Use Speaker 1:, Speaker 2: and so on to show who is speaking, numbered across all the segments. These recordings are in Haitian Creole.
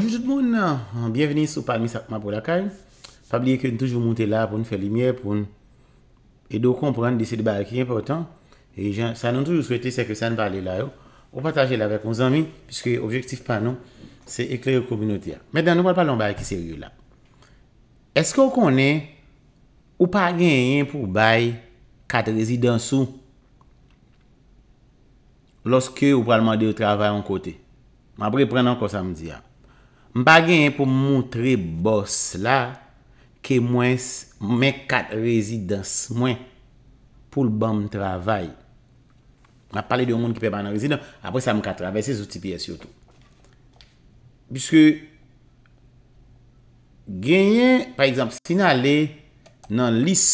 Speaker 1: Anjou tout moun nan, bienveni sou pal mi sakman pou lakay. Fab liye ke nou toujou moun te la pou nou fe limiye, pou nou edo kompren de se di baye ki yon portan. E jan, sa nou toujou souwete se ke san baye la yo. Ou pataje la vek mou zanmi, piske objektif pan nou, se ekler yon kouminoti ya. Medan nou pal palon baye ki se yon la. Eske ou konen, ou pa genyen pou baye kat rezi dansou? Lorske ou pal mande yon travay yon kote. Mabre pren anko samdi ya. Mpa genyen pou mwontre bos la ke mwen mwen kat rezidans mwen pou l banm travay. Mpa pale de yon moun ki pe ban nan rezidans, apre sa mwen kat travay, se zouti piye sio tou. Piske genyen, par exemple, si nan le nan lis,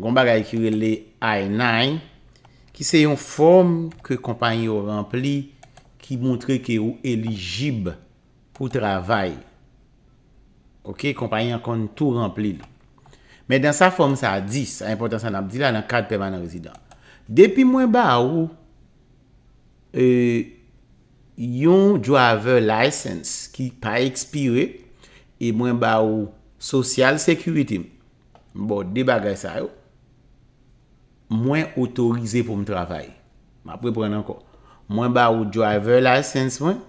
Speaker 1: gwa mba ga ekire le aynay, ki se yon form ke kompanyo rempli ki mwontre ki ou eligib. pou travay. Ok, kompanyen kon tout rempli. Men dan sa form sa, 10, a impotansan ap di la, nan 4 permanen rezidant. Depi mwen ba ou, e, yon driver license ki pa ekspire, e mwen ba ou social security, mbo, deba gre sa ou, mwen otorize pou m travay. Mwen ba ou driver license mwen,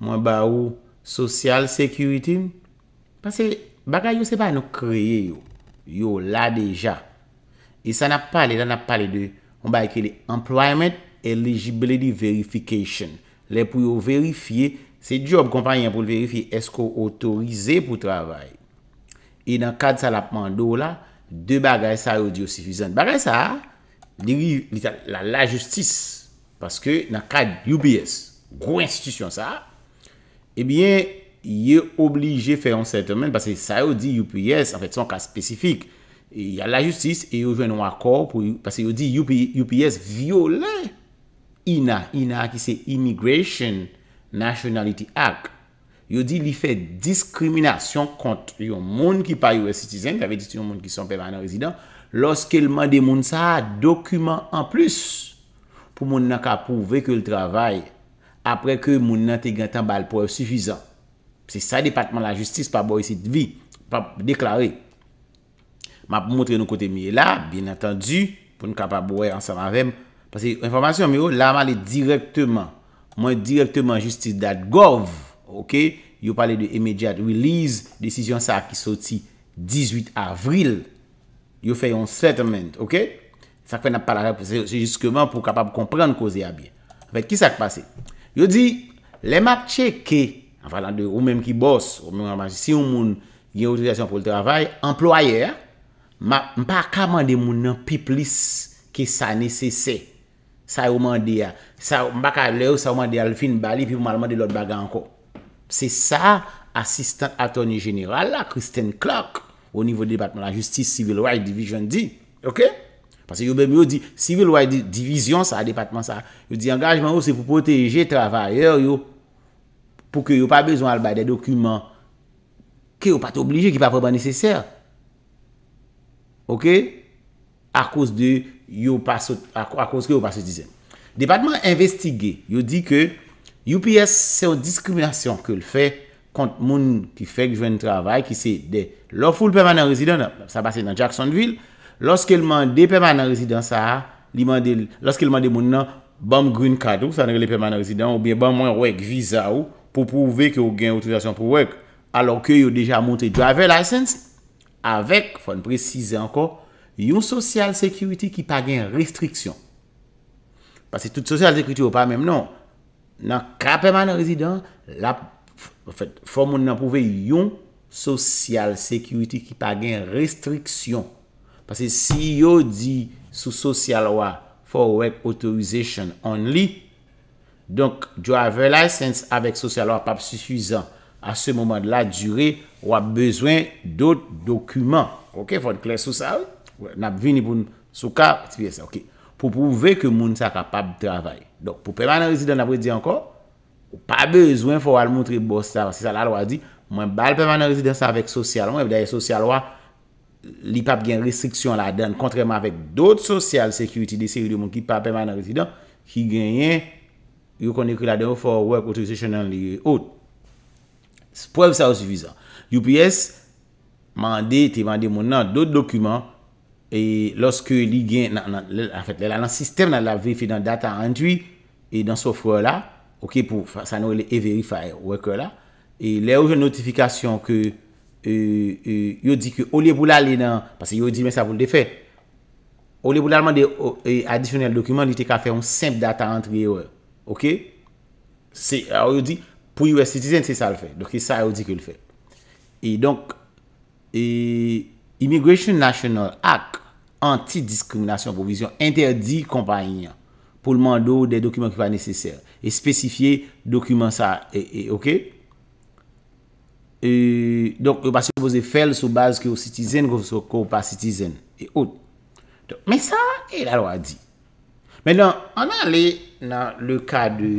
Speaker 1: mwen ba ou Sosyal sekuriti. Pase bagay yo se ba nou kreye yo. Yo la deja. E sa na pale, la na pale de. On ba ekye de employment eligibility verification. Le pou yo verifiye. Se job kompanyen pou verifiye. Esko otorize pou travay. E nan kad sa la pandou la. De bagay sa yo diyo sifizan. Bagay sa. Ni li la la justis. Paske nan kad UBS. Gro institisyon sa a. Ebyen, ye oblige fè yon sèrtomen, pasè sa yo di UPS, an fèt son ka spesifik, e, ya la justis, e yo jwen yon akor, pasè yo di UPS vyo lè, ina, ina ki se Immigration Nationality Act, yo di li fè diskriminasyon kont yon moun ki pa yon est sitizen, yon moun ki son pe vana rezidant, loske lman demoun sa, dokumen an plus, pou moun na ka pouvek yon travay, apre ke moun nante gantan bal pou e sufizan. Se sa depatman la justis pa boye sit vi, pa deklari. Ma pou moutre nou kote mi e la, bien atan du, pou nou kapab boye ansan an rem. Pase, informasyon mi yo, la ma le direktman, moun direktman justice.gov, yo pale de immediate release, desisyon sa ki soti 18 avril, yo fe yon settlement, ok? Sak fe nap pala repre, se jiskeman pou kapab komprende kouze ya bi. Fet, ki sak pase? Yo di, lemak che ke, an fa lan de ou menm ki bos, si ou moun gen otorasyon pou l travay, employe, mba ka mande moun nan pi plis ke sa nese se. Sa ou mande ya, mba ka le ou sa ou mande ya l fin bali, pi ou mande l ot baga anko. Se sa, assistant attorney general la Kristen Clark, ou nivou departement la justice civil rights division di, ok? Pase yo bèm yo di, sivil wè di, divizyon sa, depatman sa, yo di, engajman yo, se pou proteje travayè, yo, pou ke yo pa bezon albade dokumen, ke yo pa te oblije ki pa pou ban nesesèr. Ok? A kous de, yo pa se, a kous ke yo pa se dizè. Depatman investige, yo di ke, you piye se o diskriminasyon ke l fè kont moun ki fèk jwen travay, ki se de, lò foul pèman nan rezidè, sa basè nan Jacksonville, Lorske el mande permanent resident sa a, lorske el mande moun nan, bam green card ou, sanre le permanent resident, ou biye bam moun wek visa ou, pou pouve ki ou gen otorizasyon pou wek. Alors ke yo deja monte driver license, avek, foun prezise anko, yon social security ki pa gen restriksyon. Pase tout social security ou pa menm non. Nan krap permanent resident, la foun moun nan pouve yon social security ki pa gen restriksyon. Pase si yo di sou sosyal wap fò wèk otorizasyon only, donk jwa avelay sens avèk sosyal wap pap sufizan. A se moman la jure, wap bezwen dot dokumen. Ok, fòn kler sou sa wè. Nap vini pou sou ka, ti pye sa. Ok, pou pouve ke moun sa kapap travay. Donk pou pèmanan rezi den apre di ankon, wap pa bezwen fò wal montre bò sa. Si sa la lwa di, mwen bal pèmanan rezi den sa avèk sosyal wap, dèye sosyal wap. li pape gen restriksyon la den, kontreman avèk dòt social security de seri de moun ki pape man an residen, ki gen yen, yon konen ki la de ou fò, wèk otorizasyon nan li yon, ou, spwèv sa ou sifizan. You piyes, mande, te mande moun nan dòt dokumen, e, loske li gen, an fèt, la nan sistem nan la vifè nan data anjwi, e nan sofrò la, ok pou, sa nou e verifay wèk wèk la, e lè ou jè notifikasyon kè E, e, yo di ki o liye pou la li nan pase yo di men sa pou li de fe o liye pou la man de e, adisyonel dokumen li te ka fe yon semp data antre yo, ok se yo di pou US Citizen se sa l fe, doke sa yo di ke l fe e donk Immigration National Act anti-diskriminasyon pou vizyon interdi kompanyen pou l mando de dokumen ki pa neseser e spesifiye dokumen sa e ok E, donk yo basi yo boze fel sou baz ki yo sitizen, go sou ko pa sitizen, e out. Donk, me sa, e la lo a di. Menon, anan le, nan le ka de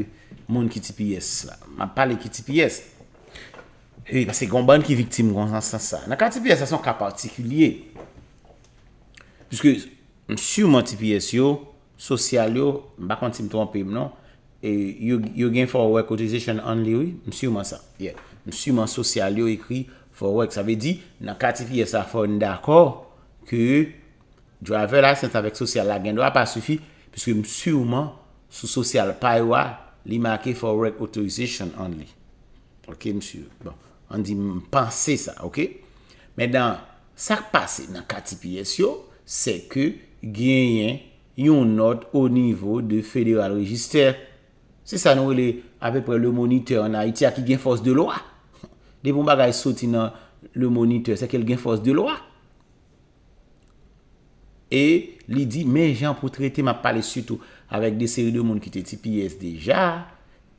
Speaker 1: moun ki TPS la. Ma pale ki TPS. E, basi gomban ki viktim gonsan sa sa. Nan ka TPS, sa son ka partikulye. Puske, msiu man TPS yo, sosyal yo, mba kon tim trompem, non? E, yo gen for work authorization only, oui? Msiu man sa, yey. M souman sosyal yo ekri for work. Sa ve di nan kati piye sa fon d'akor ke driver la sent avek sosyal la gen do a pa soufi piske m souman sou sosyal pa yo a li make for work authorization only. Ok m souman. Bon, an di m panse sa. Medan sa k pase nan kati piye syo se ke genyen yon not o nivou de federal register. Se sa nou ele ave pre le moniteur na iti a ki gen fos de lo a. li bon bagay soti nan le monitor, se ke l gen fos de lwa. E li di, men jan pou trete, ma pale sütou, avek de seri de moun ki te TPS deja,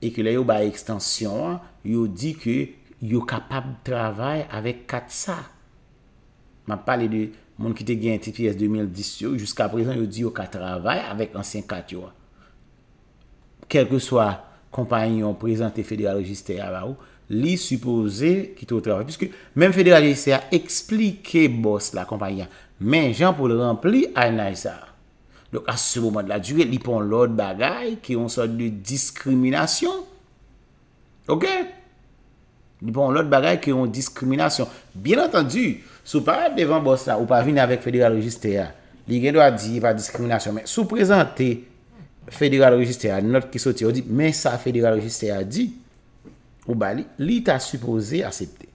Speaker 1: e ke la yo ba ekstansyon, yo di ke yo kapab travay avek kat sa. Ma pale de moun ki te gen TPS 2010 yo, jusqu'a prezan yo di yo ka travay avek ansyen kat yo. Kelke swa kompanyon, prezante fede a rejiste ava ou, Li supose ki tou travè. Piske, men federal registre a explike boss la kompanyan. Men jan pou le rempli a enay sa. Donc, a se pou man la dure, li pon l'od bagay ki yon sort de diskriminasyon. Ok? Li pon l'od bagay ki yon diskriminasyon. Bien entendu, sou pa ap devan boss la ou pa vin avèk federal registre a. Li gen do a di, yon pa diskriminasyon. Sou prezante federal registre a, men sa federal registre a di. Ou ba li, li ta suppose a septe.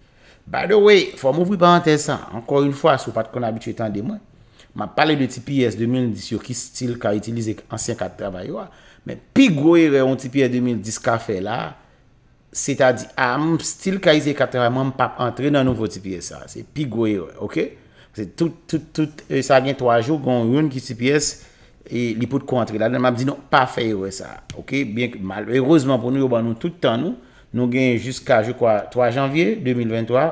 Speaker 1: By the way, fwa mou vwe pa antersan, ankor yon fwa sou pat kon abitwe tan de mwen, ma pale de TPS 2010 yon ki stil ka itilize ansyen kat travaywa, men pi goy re yon TPS 2010 ka fe la, se ta di, am stil ka itilize kat travaywa, mwen pap entre nan nou vwe TPS a, se pi goy re, ok? Se tout, tout, tout, sa gen 3 jou, gon yon ki TPS, li pout kon entre la, nan mab di nou, pa fe yon we sa, ok? Bien ki malwezman pou nou yon ban nou tout tan nou, Nou gen jusqu'a, je kwa, 3 janvye 2023,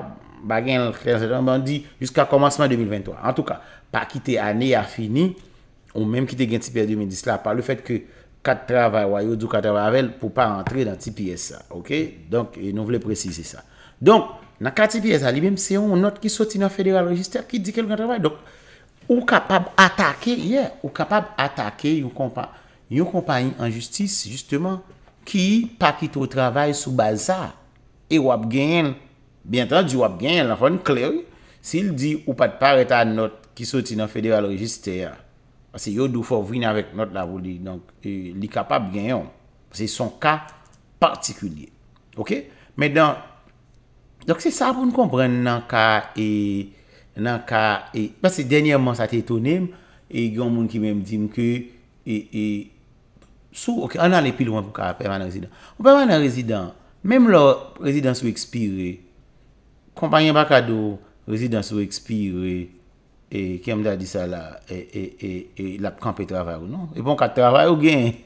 Speaker 1: ba gen l'13 janvye bandi, jusqu'a komanseman 2023. En tout ka, pa kite ane ya fini, ou menm kite gen TPS 2010 la, pa le fet ke kat travay wayo d'ou kat travay avèl, pou pa antre dan TPS sa, ok? Donk, nou vle prezise sa. Donk, nan kat TPS ali, mèm se yon not ki soti nan Federal Register, ki di kel kan travay, donk, ou kapab atake, ou kapab atake yon kompa, yon kompa yon anjustis, justèman, ki pa ki tou travay sou baza, e wap genyen, bientan di wap genyen, la fon kleri, si il di ou pat pareta not, ki soti nan federal register, se yo dou fò vwine avèk not la vwoli, donc, e, li kapab genyon, se son ka partikulye. Ok? Medan, dok se sa pou nou kompren nan ka, e, nan ka, e, pas se denyèman sa te etonem, e, yon moun ki mèm di mkè, e, e, Sou, anan le pil wè pou ka permanen rezidant. Ou permanen rezidant, mèm lò rezidant sou ekspire, kompanyen baka dò, rezidant sou ekspire, e, kem da di sa la, e, e, e, e, la pkampè travè ou, non? E bon kat travè ou gen?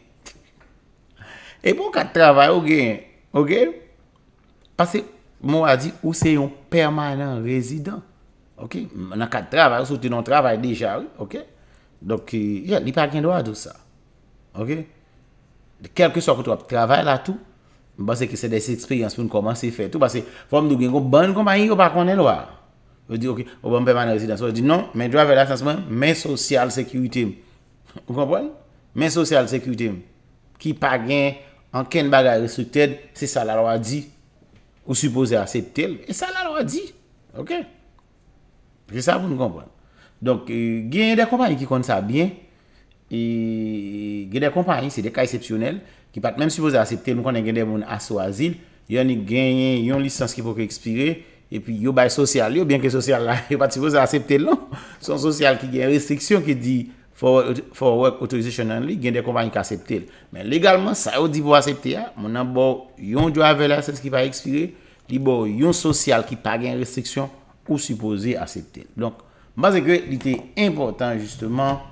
Speaker 1: E bon kat travè ou gen? Ok? Pase, mò a di, ou se yon permanen rezidant? Ok? Anan kat travè ou, sou te yon travè deja, ok? Dok, e, ya, li pa gen do adò sa. Ok? Ok? De kelke sor kout wap travay la tout. Mwen ba se ki se desi experience pou mwen komanse fè tout. Basè, fòm nou gen kon ban komanyi yo pa konen lo a. Mwen di, ok, ou ban pèmane rezidans. Mwen di, non, men drè vè la sens mwen, men sosyal sekwite mwen. Mwen sosyal sekwite mwen. Ki pa gen anken bagayre sou tèd, se sa lalwa di. Ou supose a se tèd, se sa lalwa di. Ok. Je sa pou mwen koman. Donk, gen de komanyi ki kon sa bien. E genè kompany, se dek a esepsyonel, ki pat menm supose a septel, mwen konnen genè moun aso azil, yon ni genye yon lisans ki pou ke ekspire, epi yon bay sosyal yo, ben ke sosyal la, yon pat supose a septel lan, son sosyal ki gen restriksyon ki di for work authorizationan li, genè kompany ki a septel. Men legalman, sa yo di pou a septel, mwen nan bo yon jwa ve la, sepse ki pa ekspire, li bo yon sosyal ki pa gen restriksyon, ou supose a septel. Donk, ma zekre, li te importan justman,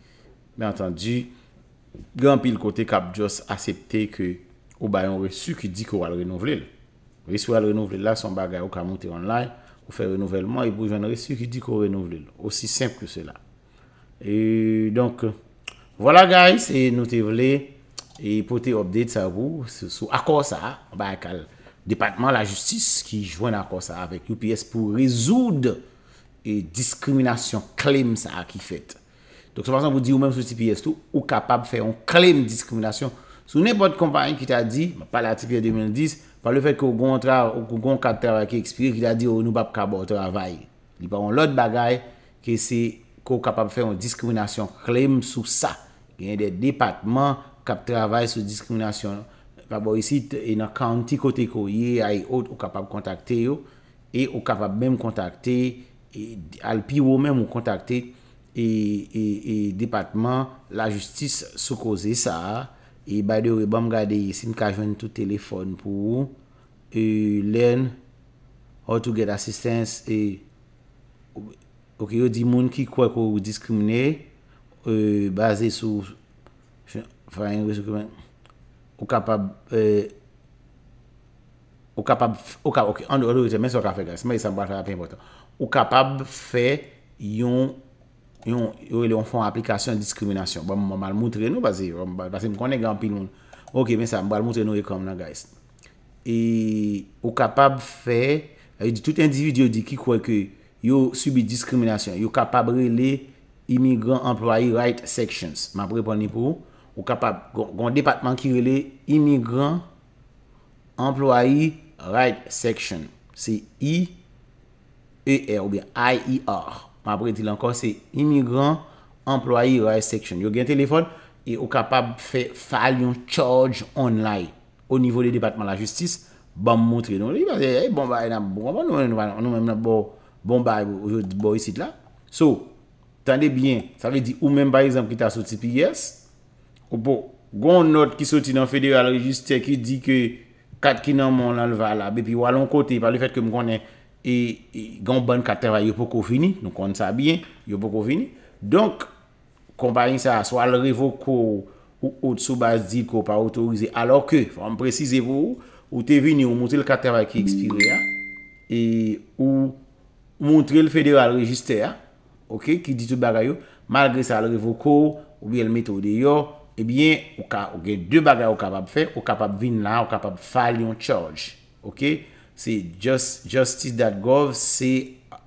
Speaker 1: Ben entendi, gen pil kote kap jos asepte ke ou bayan resu ki di kou al renouvelil. Resu al renouvelil la, son bagay ou ka monte online, ou fe renouvellman, e bou jen resu ki di kou renouvelil. Osi semp ke cela. E donk, wala guys, e nou te vle, e pote update sa wou, sou akor sa, bayan kal depatman la justis ki jwen akor sa avek loupi es pou rezoud e diskriminasyon klem sa a ki fette. Donk sa pasan pou di ou menm sou CPS tou, ou kapap fè yon klem diskriminasyon. Sou nepot kompanyen ki ta di, pa la CPS 2010, pa le fèd ki ou kon tra, oh, ou kon kap trawa ki ekspire, ki ta di ou nou pap kabot travay. Li pa yon lot bagay, ki se, kon kapap fè yon diskriminasyon klem sou sa. Genye de depatman, kap travay sou diskriminasyon. Pa bo yisi, en akantikoteko, ye, ay, ot, ou kapap kontakte yo, e ou kapap menm kontakte, al pi ou menm kontakte, e dipatman la justis soukoze sa e bade ou e bom gade yi sin kajwen tout telefon pou e lèn out to get assistance e ou ki yo di moun ki kwek ou diskrimine e baze sou fwene ou kapab ou kapab ou kapab ou kapab fwe yon yon yon fon aplikasyon diskriminasyon ba mwen mal moutre nou ok men sa mwen mal moutre nou ekom nan guys e ou kapab fe e, tout individu di ki kweke yon subi diskriminasyon yon kapab rele imigran employi right sections ou kapab gen depatman ki rele imigran employi right sections se i e r ou bien i e r Ma apre di lan kon se immigrant employee rights section. Yo gen telefon e ou kapab fe fal yon charge online. Ou nivou de debatman la justice. Ban montre. Non li yon ban se bon baye nan bon. Bon baye ou yon boy sit la. So, tande bien. Sa li di ou men baye zanp ki ta soti pi yes. Ou bon, gon not ki soti nan federal register ki di ki kat ki nanman lan vala. Be pi walan kote pa li fet ke m konnen. e, e gan ban katerwa yo pou kou fini, nou kon sa byen, yo pou kou fini. Donk, kou parin sa, swa al revoko ou ou tsou bas di kou pa autorize, alor ke, fam prezise vou, ou te vini ou mounse l katerwa ki ekspire ya, e ou mounse l fede yo al register ya, ok, ki ditou bagay yo, malgre sa al revoko, ou biye l metode yo, ebyen, ou gen de bagay ou kapap fe, ou kapap vin la, ou kapap fal yon charge, ok? Se Justice.gov,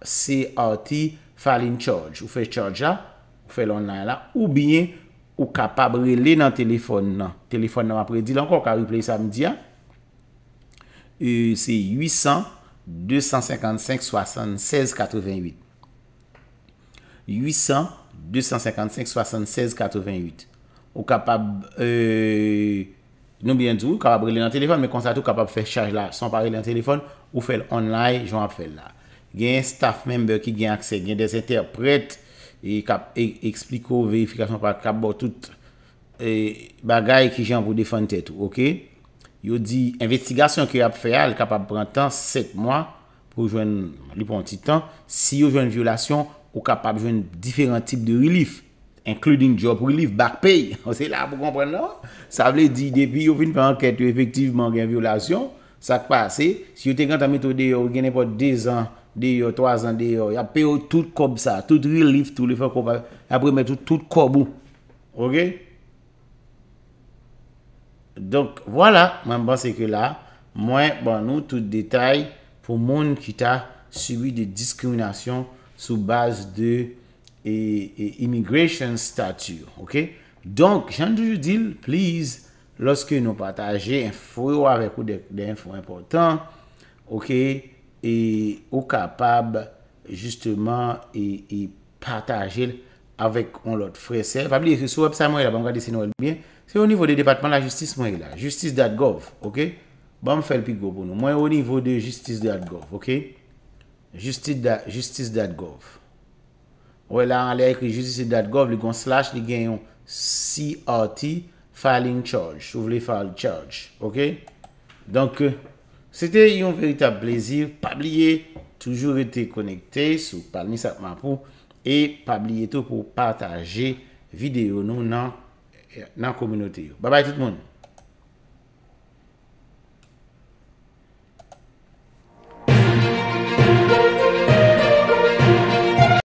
Speaker 1: CRT, Falling Charge. Ou fe Charja, ou fe Lonela. Ou bien, ou kapabre le nan telefon nan. Telefon nan apre, di lan kon ka replay samdia. E, se 800-255-76-88. 800-255-76-88. Ou kapab... Euh, Nou byen djou, kapab rele nan telefon, men konsta tou kapab fè chaj la. San pare rele nan telefon, ou fèl online, joun ap fèl la. Gen staff member ki gen akse, gen des interpret, e kap e, expliko veyifikasyon pa kap bo tout e, bagay ki joun pou defante tout, ok? Yo di, investigasyon ki ap fè al, kapab pran tan 7 mwa pou joun li pon titan. Si yo joun violasyon, ou kapab joun diferent tip de relif. Including job relief, back pay. O se la pou kompren nan? Sa vle di, depi yo fin pa anket, yo efektiv man gen vyolasyon, sa kwa se, si yo te gantan meto deyo, genen pa dey zan, dey yo, toazan dey yo, ya peyo tout kob sa, tout relief, tout lefant kopa, apre meto tout kobou. Ok? Dok, wala, mwen ban seke la, mwen ban nou tout detay pou moun ki ta subi de diskriminasyon sou base de E, e immigration statue, ok? Donc, j'en toujou d'il, please, loske nou patajé enfoui ou avèkou dè enfoui important, ok, ou kapab justement, patajèl avèk on lot frese. Se ou nivou de departement la justice, justice dat gov, ok? Bam bon, fèl pi gopounou. Mwen ou nivou de justice dat gov, ok? Justice dat gov. Ou e la anle a ek rejissi se dat gov, li gon slashe, li gen yon CRT filing charge. Ou vle file charge, ok? Donk, se euh, te yon veritab leziv, pabliye, toujou vete konekte sou Palmi Sakmapou, e pabliye tou pou pataje videyo nou nan kominote yo. Babay tout euh, moun!